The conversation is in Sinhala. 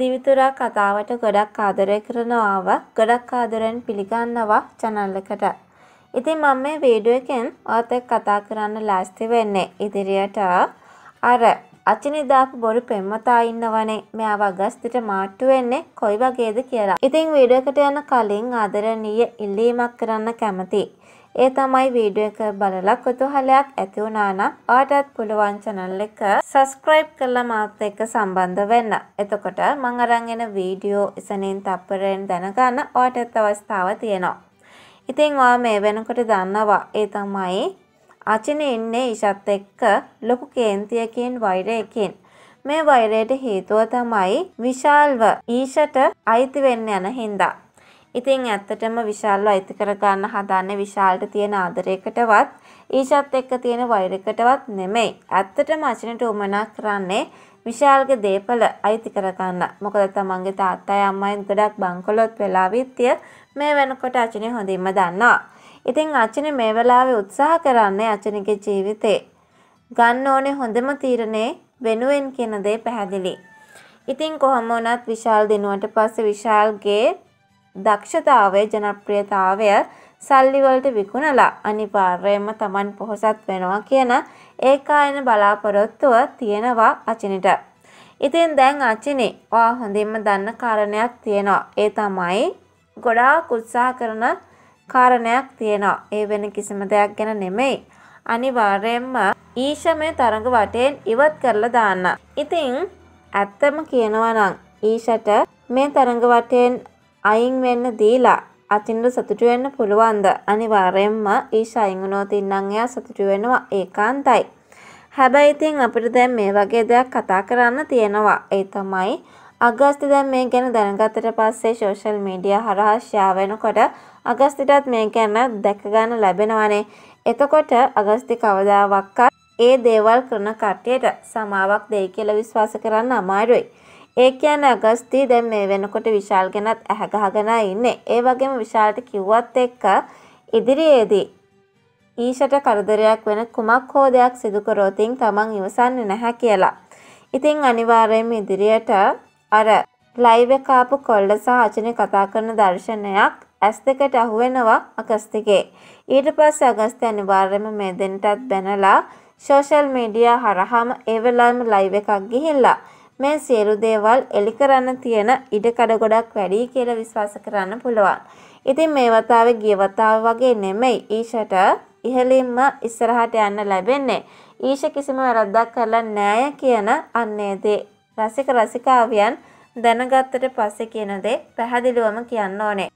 දිවිතුරා කතාවට ගොඩක් ආදරය කරනවාව ගොඩක් ආදරෙන් පිළිගන්නවා channel එකට. ඉතින් මම මේ වීඩියෝ එකෙන් ඔයත් එක්ක කතා කරන්න ලෑස්ති වෙන්නේ ඉදිරියට අර අචිනි දාපු බොරු පෙම්වතා ඉන්නවනේ මෙයාව අගස්තිට මාට්ටු වෙන්නේ කොයි වගේද කියලා. ඉතින් වීඩියෝ එකට යන කලින් ආදරණීය ඉල්ලීමක් කරන්න කැමතියි. ඒ තමයි වීඩියෝ එක බලලා කුතුහලයක් ඇති වුණා නම් ඔයාටත් පුළුවන් channel එක subscribe කරලා මාත් එක්ක සම්බන්ධ වෙන්න. එතකොට මම අරන් එන වීඩියෝ ඉසනින් තප්පරෙන් දැනගන්න ඔයාටත් අවස්ථාව තියෙනවා. ඉතින් ඔයා මේ වෙනකොට දන්නවා ඒ තමයි අචින ඉන්නේ ඉෂත් එක්ක ලොකු කේන්තියකින් වෛරයකින්. මේ වෛරයට හේතුව තමයි විශාල්ව ඊෂට අයිති වෙන්න යන හින්දා. ඉතින් ඇත්තටම විශාල්ව අයිති කරගන්න හදන්නේ විශාල්ට තියෙන ආදරයකටවත් ඊෂාත් එක්ක තියෙන වෛරයකටවත් නෙමෙයි. ඇත්තටම අචිනට උමනා කරන්නේ විශාල්ගේ දේපල අයිති කරගන්න. මොකද තමන්ගේ තාත්තයි අම්මයි ගොඩක් බංකොලොත් වෙලා විත්‍ය මේ වෙනකොට අචිනේ හොඳින්ම දන්නවා. ඉතින් අචිනේ මේ වෙලාවේ උත්සාහ කරන්නේ අචිනේගේ ජීවිතේ ගන්න ඕනේ හොඳම තීරණේ වෙනුවෙන් කියන දේ පැහැදිලි. ඉතින් කොහම වුණත් විශාල් දිනුවට පස්සේ විශාල්ගේ දක්ෂතාවය ජනප්‍රියතාවය සල්ලිවලට විකුණලා අනිවාර්යයෙන්ම Taman පොහොසත් වෙනවා කියන ඒකායන බලාපොරොත්තුව තියෙනවා අචිනිට. ඉතින් දැන් අචිනි ඔයා හොඳින්ම දන්න කාරණයක් තියෙනවා. ඒ තමයි ගොඩාක් උත්සාහ කරන කාරණයක් තියෙනවා. ඒ වෙන කිසිම දෙයක් ගැන නෙමෙයි. අනිවාර්යයෙන්ම ඊෂමේ තරඟ වටේන් ඉවත් කරලා දාන්න. ඉතින් ඇත්තම කියනවා නම් ඊෂට මේ තරඟ වටේන් අයින් වෙන්න දීලා අතින්ට සතුටු වෙන්න පුළුවන්ද? අනිවාර්යයෙන්ම ඊෂ අයින් වුණොත් ඉන්නම් එයා සතුටු වෙනවා ඒකාන්තයි. හැබැයි ඉතින් අපිට දැන් මේ වගේ දෙයක් කතා කරන්න තියෙනවා. ඒ තමයි අගස්ති දැන් මේ ගැන දැනගත්තට පස්සේ සෝෂල් මීඩියා හරහා ෂෙයා වෙනකොට අගස්තිටත් මේ ගැන දැක ගන්න ලැබෙනවනේ. එතකොට අගස්ති කවදාවක්වත් ඒ දේවල් කරන කට්ටියට සමාවක් දෙයි කියලා විශ්වාස කරන්න අමාරුයි. ඒ කියන්නේ අගස්ති දැන් මේ වෙනකොට විශාල් ගැනත් ඇහැ ගහගෙනයි ඉන්නේ. ඒ වගේම විශාල්ට කිව්වත් එක්ක ඉදිරියේදී ඊෂට කරදරයක් වෙන කුමක් හෝ දෙයක් සිදු කරොතින් තමන් ඉවසන්නේ නැහැ කියලා. ඉතින් අනිවාර්යයෙන්ම ඉදිරියට අර ලයිව් එක ආපු කොල්ල සහ අචිනේ කතා කරන දර්ශනයක් ඇස් දෙකට අහුවෙනවා අගස්තිගේ. ඊට පස්සේ අගස්ති අනිවාර්යයෙන්ම මේ දෙන්නටත් බැනලා සෝෂල් මීඩියා හරහාම ඒ වෙලාවෙම ලයිව් එකක් ගිහිල්ලා මේ සියලු දේවල් එලි කරන්න තියෙන ඉඩකඩ ගොඩක් වැඩි කියලා විශ්වාස කරන්න පුළුවන්. ඉතින් මේ වතාවේ ගිය වතාව වගේ නෙමෙයි ඊෂට ඉහළින්ම ඉස්සරහට යන්න ලැබෙන්නේ. ඊෂ කිසිම වැරද්දක් කරලා නෑ කියන අන්නේ දේ රසික රසිකාවියන් දැනගත්තට පස්සේ කියන දේ පැහැදිලිවම කියන්න ඕනේ.